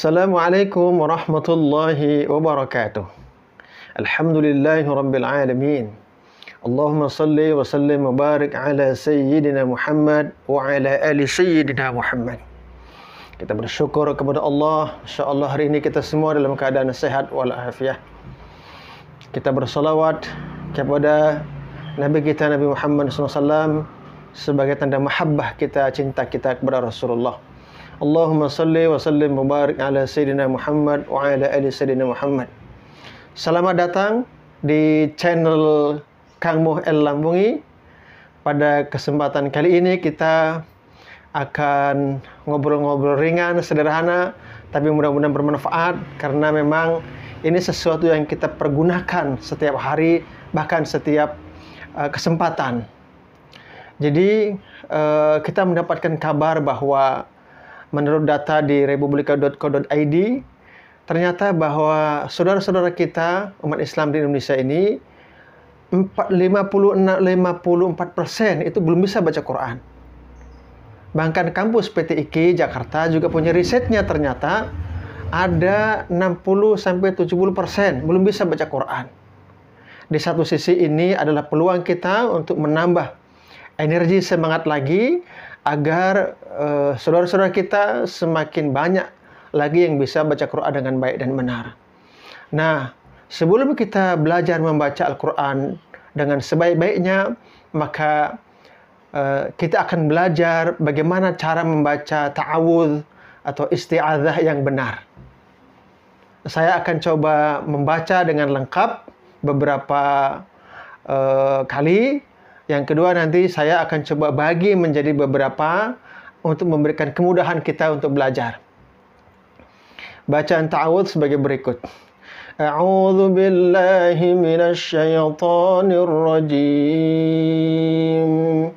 السلام عليكم ورحمة الله وبركاته الحمد لله رب العالمين اللهم صل وسلم وبارك على سيدنا محمد وعلى آل سيدنا محمد kita bersyukur kepada Allah InsyaAllah hari ini kita semua dalam keadaan sehat walafiat Kita bersalawat kepada Nabi kita Nabi Muhammad SAW Sebagai tanda mahabbah kita, cinta kita kepada Rasulullah Allahumma salli wa sallim mubarak ala Sayyidina Muhammad wa ala ala Sayyidina Muhammad. Selamat datang di channel Kang Muh El Lambungi. Pada kesempatan kali ini kita akan ngobrol-ngobrol ringan, sederhana, tapi mudah-mudahan bermanfaat karena memang ini sesuatu yang kita pergunakan setiap hari, bahkan setiap uh, kesempatan. Jadi uh, kita mendapatkan kabar bahwa menurut data di republika.co.id, ternyata bahwa saudara-saudara kita umat Islam di Indonesia ini 54 persen itu belum bisa baca Quran. Bahkan kampus PTIK Jakarta juga punya risetnya ternyata ada 60 sampai 70 persen belum bisa baca Quran. Di satu sisi ini adalah peluang kita untuk menambah energi semangat lagi agar saudara eh, saudara-saudara kita semakin banyak lagi yang bisa baca Quran dengan baik dan benar. Nah, sebelum kita belajar membaca Al-Quran dengan sebaik-baiknya, maka uh, kita akan belajar bagaimana cara membaca ta'awud atau isti'adzah yang benar. Saya akan coba membaca dengan lengkap beberapa uh, kali yang kedua nanti saya akan coba bagi menjadi beberapa untuk memberikan kemudahan kita untuk belajar. Bacaan ta'awud sebagai berikut. A'udzu billahi minasy syaithanir rajim.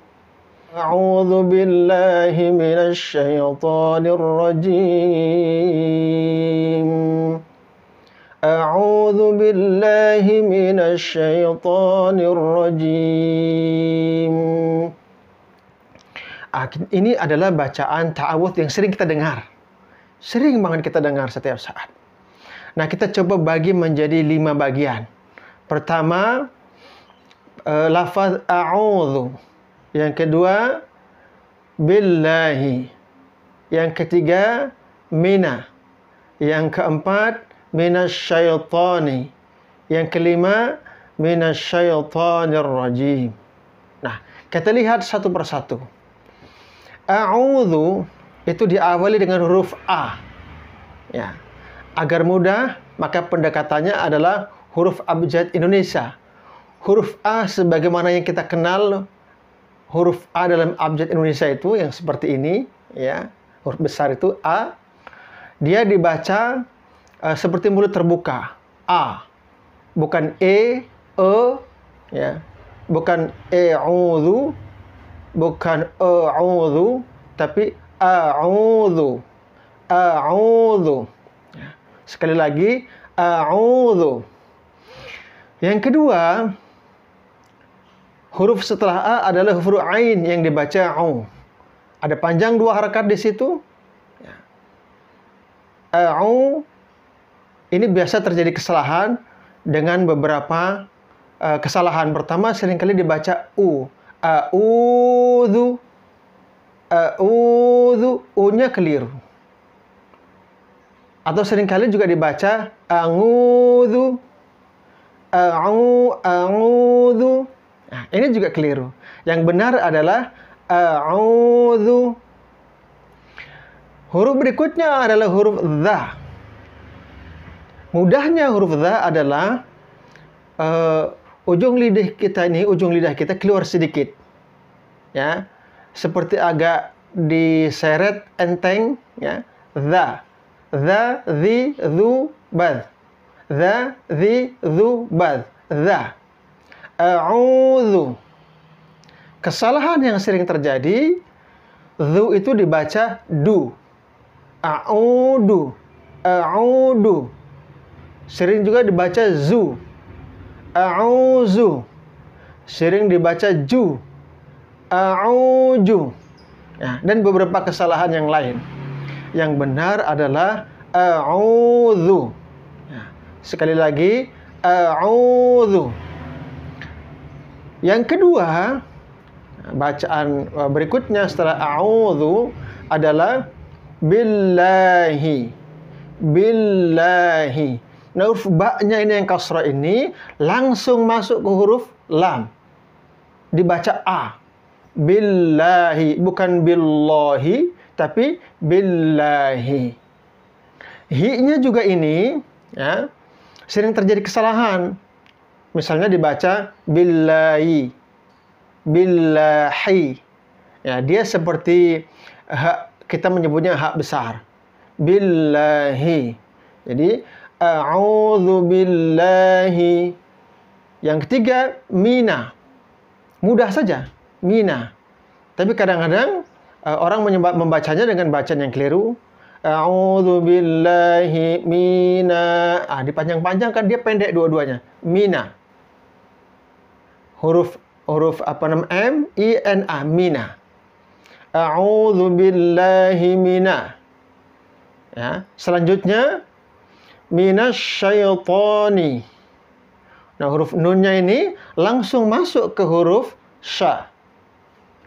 A'udzu billahi minasy syaithanir rajim. أعوذ بالله من الشيطان الرجيم Ini adalah bacaan ta'awud yang sering kita dengar. Sering banget kita dengar setiap saat. Nah, kita coba bagi menjadi lima bagian. Pertama, uh, lafaz a'udhu. Yang kedua, billahi. Yang ketiga, mina. Yang keempat, minasyaitani. Yang kelima minasyaitanir rajim. Nah, kita lihat satu persatu. A'udzu itu diawali dengan huruf A. Ya. Agar mudah, maka pendekatannya adalah huruf abjad Indonesia. Huruf A sebagaimana yang kita kenal huruf A dalam abjad Indonesia itu yang seperti ini, ya. Huruf besar itu A. Dia dibaca Eh, seperti mulut terbuka. A. Bukan E, E, ya. Bukan e'udhu, bukan e'udhu, tapi a'udhu. A'udhu. Ya. Sekali lagi, a a'udhu. Yang kedua, huruf setelah A adalah huruf Ain yang dibaca au. Ada panjang dua harakat di situ. Ya. Au ini biasa terjadi kesalahan dengan beberapa uh, kesalahan. Pertama seringkali dibaca u. A-U-Zu. a U-nya keliru. Atau seringkali juga dibaca A-U-Zu. Nah, ini juga keliru. Yang benar adalah A-U-Zu. Huruf berikutnya adalah huruf zah. Mudahnya huruf za adalah uh, ujung lidah kita ini, ujung lidah kita keluar sedikit. Ya. Seperti agak diseret enteng ya. Za. Za, zi, zu, bad. Za, zi, zu, bad. Za. A'udzu. Kesalahan yang sering terjadi, zu itu dibaca du. A'udu. A'udu. Sering juga dibaca zu. A'uzu. Sering dibaca ju. A'uju. Ya, dan beberapa kesalahan yang lain. Yang benar adalah a'udzu. Ya, sekali lagi a'udzu. Yang kedua, bacaan e, berikutnya setelah a'udzu adalah billahi billahi Nah, huruf ba ini yang kasra ini langsung masuk ke huruf lam. Dibaca a. Billahi bukan billahi tapi billahi. Hi-nya juga ini ya sering terjadi kesalahan. Misalnya dibaca billahi billahi. Ya, dia seperti hak kita menyebutnya hak besar. Billahi. Jadi A'udhu billahi. Yang ketiga, mina. Mudah saja, mina. Tapi kadang-kadang uh, orang membacanya dengan bacaan yang keliru. A'udhu billahi mina. Ah, dipanjang-panjangkan dia pendek dua-duanya. Mina. Huruf huruf apa namanya? M I N A, mina. A'udzu billahi mina. Ya, selanjutnya syaitani. Nah, huruf nunnya ini langsung masuk ke huruf sya.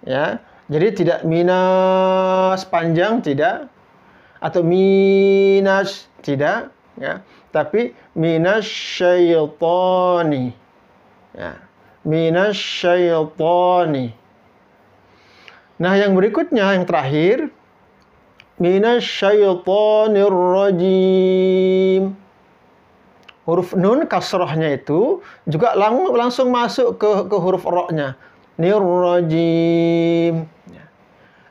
Ya. Jadi tidak minas panjang tidak atau minas tidak ya, tapi syaitani. Ya. syaitani. Nah, yang berikutnya yang terakhir من الشيطان الرجيم huruf nun kasrohnya itu juga lang langsung masuk ke ke huruf ro-nya nirrajim ya.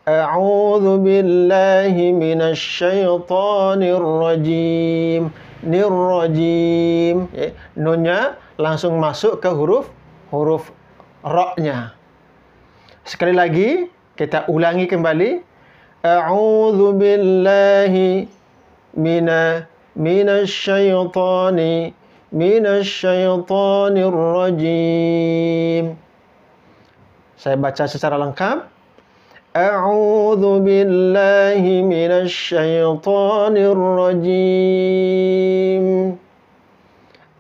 a'udzu billahi minasyaitonir rajim nirrajim ya, nunnya langsung masuk ke huruf huruf ro sekali lagi kita ulangi kembali أعوذ بالله من من الشيطان من الشيطان الرجيم Saya baca secara lengkap أعوذ بالله من الشيطان الرجيم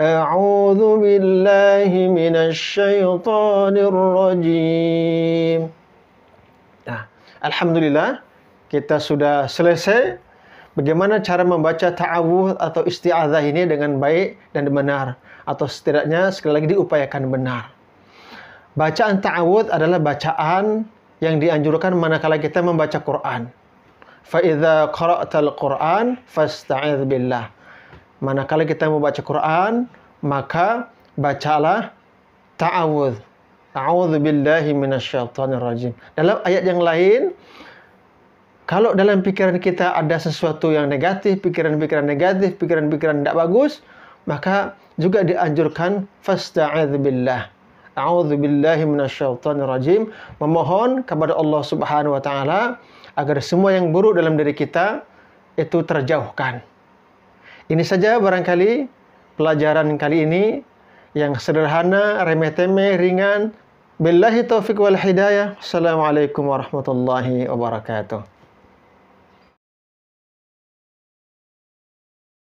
أعوذ بالله من الشيطان الرجيم Nah, Alhamdulillah kita sudah selesai bagaimana cara membaca ta'awud atau isti'adzah ini dengan baik dan benar atau setidaknya sekali lagi diupayakan benar. Bacaan ta'awud adalah bacaan yang dianjurkan manakala kita membaca Quran. Fa'idha qara'tal Quran fasta'idh billah. Manakala kita membaca Quran, maka bacalah ta'awud. A'udzu billahi minasyaitonir rajim. Dalam ayat yang lain, kalau dalam pikiran kita ada sesuatu yang negatif, pikiran-pikiran negatif, pikiran-pikiran tidak bagus, maka juga dianjurkan fasta'idz billah. A'udzu billahi minasyaitonir rajim. Memohon kepada Allah Subhanahu wa taala agar semua yang buruk dalam diri kita itu terjauhkan. Ini saja barangkali pelajaran kali ini yang sederhana, remeh-temeh, ringan. Billahi taufik wal hidayah. Assalamualaikum warahmatullahi wabarakatuh.